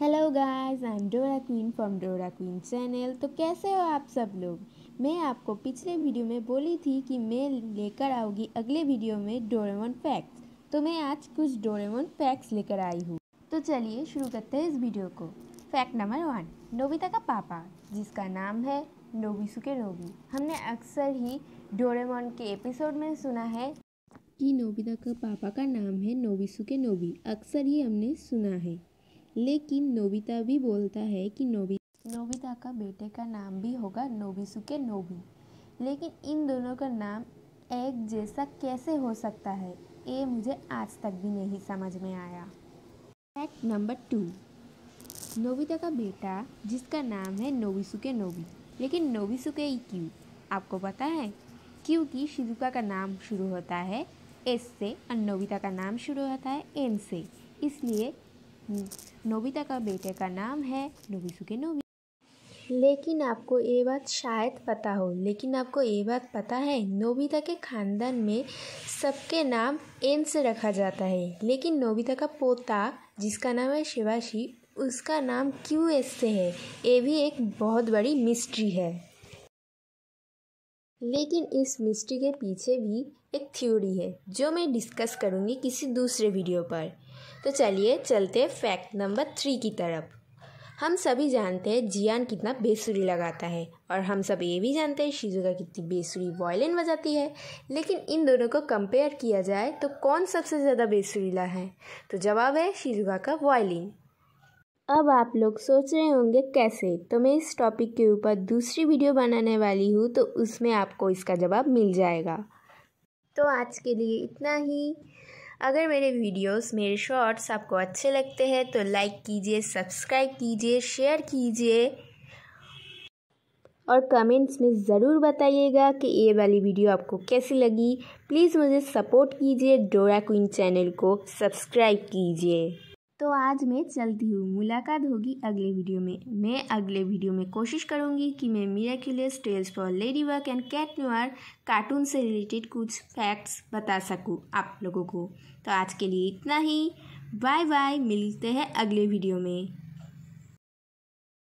Hello guys I am Dora Queen from Dora Queen channel तो कैसे हो आप सब लोग मैं आपको पिछले वीडियो में बोली थी कि मैं लेकर आऊँगी अगले वीडियो में डोरेमोन फैक्ट्स तो मैं आज कुछ डोरेमोन फैक्ट्स लेकर आई हूँ तो चलिए शुरू करते हैं इस वीडियो को फैक्ट नंबर वन नोबिता का पापा जिसका नाम है के नोबी हमने अक्सर ही डोरेमोन के एपिसोड में सुना है कि नोबिता का पापा का नाम है के नोबी अक्सर ही हमने सुना है लेकिन नोबिता भी बोलता है कि नोबी नोबिता का बेटे का नाम भी होगा के नोबी लेकिन इन दोनों का नाम एक जैसा कैसे हो सकता है ये मुझे आज तक भी नहीं समझ में आया फैक्ट नंबर टू नोबिता का बेटा जिसका नाम है के नोबी लेकिन के ही क्यों आपको पता है क्योंकि शिजुका का नाम शुरू होता है एस से और नोबिता का नाम शुरू होता है एन से इसलिए हम्म। नोबिता का बेटे का नाम है के नोबी लेकिन आपको ये बात शायद पता हो लेकिन आपको ये बात पता है नोबिता के खानदान में सबके नाम एन से रखा जाता है लेकिन नोबिता का पोता जिसका नाम है शिवाशी उसका नाम क्यू एस से है ये भी एक बहुत बड़ी मिस्ट्री है लेकिन इस मिस्ट्री के पीछे भी एक थ्योरी है जो मैं डिस्कस करूँगी किसी दूसरे वीडियो पर तो चलिए चलते फैक्ट नंबर थ्री की तरफ हम सभी जानते हैं जियान कितना बेसुरी लगाता है और हम सब ये भी जानते हैं शिजुका कितनी बेसुरी वॉयलिन बजाती है लेकिन इन दोनों को कंपेयर किया जाए तो कौन सबसे ज़्यादा बेसुरीला है तो जवाब है शिजुका का वॉयलिन अब आप लोग सोच रहे होंगे कैसे तो मैं इस टॉपिक के ऊपर दूसरी वीडियो बनाने वाली हूँ तो उसमें आपको इसका जवाब मिल जाएगा तो आज के लिए इतना ही अगर मेरे वीडियोस मेरे शॉर्ट्स आपको अच्छे लगते हैं तो लाइक कीजिए सब्सक्राइब कीजिए शेयर कीजिए और कमेंट्स में ज़रूर बताइएगा कि ये वाली वीडियो आपको कैसी लगी प्लीज़ मुझे सपोर्ट कीजिए डोरा क्वीन चैनल को सब्सक्राइब कीजिए तो आज मैं चलती हूँ मुलाकात होगी अगले वीडियो में मैं अगले वीडियो में कोशिश करूँगी कि मैं Miraculous Tales for Ladybug and Cat Noir cartoon से रिलेटेड कुछ फैक्ट्स बता सकूँ आप लोगों को तो आज के लिए इतना ही बाय बाय मिलते हैं अगले वीडियो में